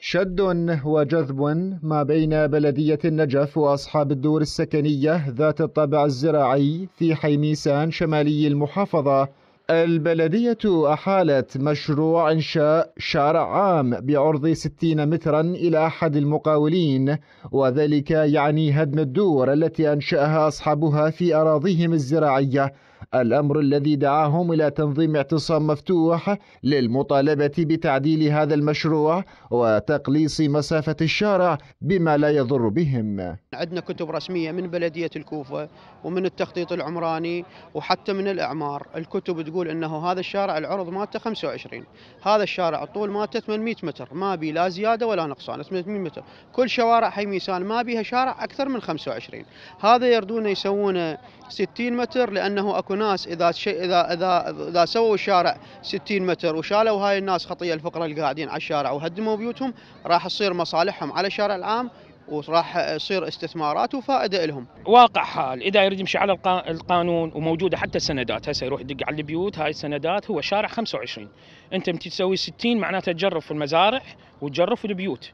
شد وجذب ما بين بلدية النجف وأصحاب الدور السكنية ذات الطابع الزراعي في حي ميسان شمالي المحافظة البلدية أحالت مشروع إنشاء شارع عام بعرض 60 مترا إلى أحد المقاولين وذلك يعني هدم الدور التي أنشأها أصحابها في أراضيهم الزراعية الأمر الذي دعاهم إلى تنظيم اعتصام مفتوح للمطالبة بتعديل هذا المشروع وتقليص مسافة الشارع بما لا يضر بهم عندنا كتب رسمية من بلدية الكوفة ومن التخطيط العمراني وحتى من الإعمار الكتب تقول أنه هذا الشارع العرض مالته 25 هذا الشارع الطول مالته 800 متر ما بي لا زيادة ولا نقصان 800 متر كل شوارع حي ميسان ما بيها شارع أكثر من 25 هذا يردون يسوونه 60 متر لانه اكو ناس اذا شيء اذا اذا اذا سووا الشارع 60 متر وشالوا هاي الناس خطيه الفقره اللي قاعدين على الشارع وهدموا بيوتهم راح تصير مصالحهم على الشارع العام وراح يصير استثمارات وفائده لهم. واقع حال اذا يريد يمشي على القانون وموجوده حتى السندات هسه يروح يدق على البيوت هاي السندات هو شارع 25 انت تسوي 60 معناته تجرف في المزارع وتجرف في البيوت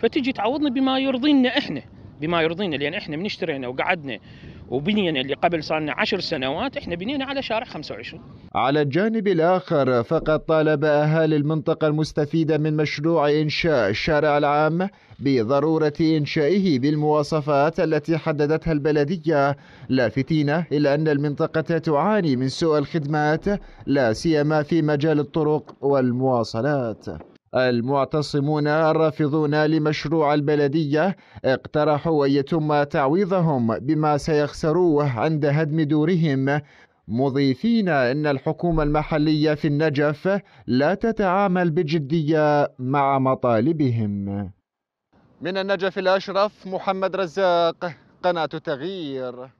فتجي تعوضنا بما يرضينا احنا بما يرضينا لان احنا من اشترينا وقعدنا وبنينا اللي قبل صار لنا 10 سنوات احنا بنينا على شارع 25 على الجانب الاخر فقد طالب اهالي المنطقه المستفيده من مشروع انشاء الشارع العام بضروره انشائه بالمواصفات التي حددتها البلديه لافتين الى ان المنطقه تعاني من سوء الخدمات لا سيما في مجال الطرق والمواصلات المعتصمون الرافضون لمشروع البلدية اقترحوا أن يتم تعويضهم بما سيخسروه عند هدم دورهم مضيفين أن الحكومة المحلية في النجف لا تتعامل بجدية مع مطالبهم من النجف الأشرف محمد رزاق قناة تغيير